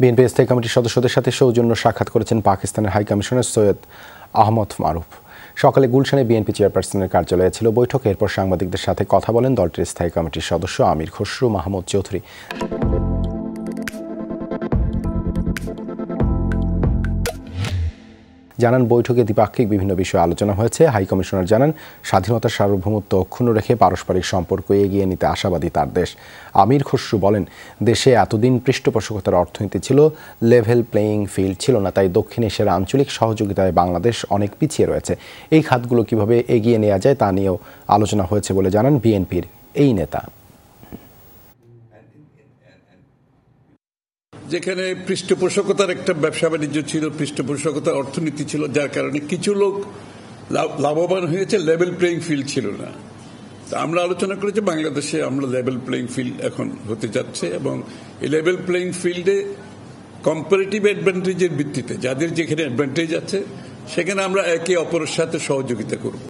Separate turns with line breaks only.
BNP স্থায়ী কমিটির সদস্যদের সাথে সৌজন্য সাক্ষাৎ করেছেন পাকিস্তানের হাই কমিশনার সৈয়দ আহমদ মারুফ সকালে গুলশানে বিএনপি চেয়ারপারসনের কার্যালয়ে ছিল বৈঠকে এরপর সাংবাদিকদের সাথে কথা বলেন দলটির স্থায়ী কমিটির সদস্য আমির খসরু মাহমুদ চৌধুরী জানান বৈঠকে দ্বিপাক্ষিক বিভিন্ন বিষয়ে আলোচনা হয়েছে হাইকমিশনার জানান স্বাধীনতার সার্বভৌমত্ব অক্ষুণ্ণ রেখে পারস্পরিক সম্পর্ক এগিয়ে নিতে আশাবাদী তার দেশ আমির খসরু বলেন দেশে এতদিন পৃষ্ঠপোষকতার অর্থনীতি ছিল লেভেল প্লেয়িং ফিল্ড ছিল না তাই দক্ষিণ এশিয়ার আঞ্চলিক সহযোগিতায় বাংলাদেশ অনেক পিছিয়ে রয়েছে এই খাতগুলো কিভাবে এগিয়ে নেওয়া যায় তা নিয়েও আলোচনা হয়েছে বলে জানান বিএনপির এই নেতা
যেখানে পৃষ্ঠপোষকতার একটা ব্যবসা বাণিজ্য ছিল পৃষ্ঠপোষকতার অর্থনীতি ছিল যার কারণে কিছু লোক লাভবান হয়েছে লেভেল প্লেয়িং ফিল্ড ছিল না আমরা আলোচনা করেছি বাংলাদেশে আমরা লেভেল প্লেয়িং ফিল্ড এখন হতে যাচ্ছে এবং এই লেভেল প্লেয়িং ফিল্ডে কম্পারেটিভ অ্যাডভান্টেজের ভিত্তিতে যাদের যেখানে অ্যাডভান্টেজ আছে সেখানে আমরা একে অপরের সাথে সহযোগিতা করব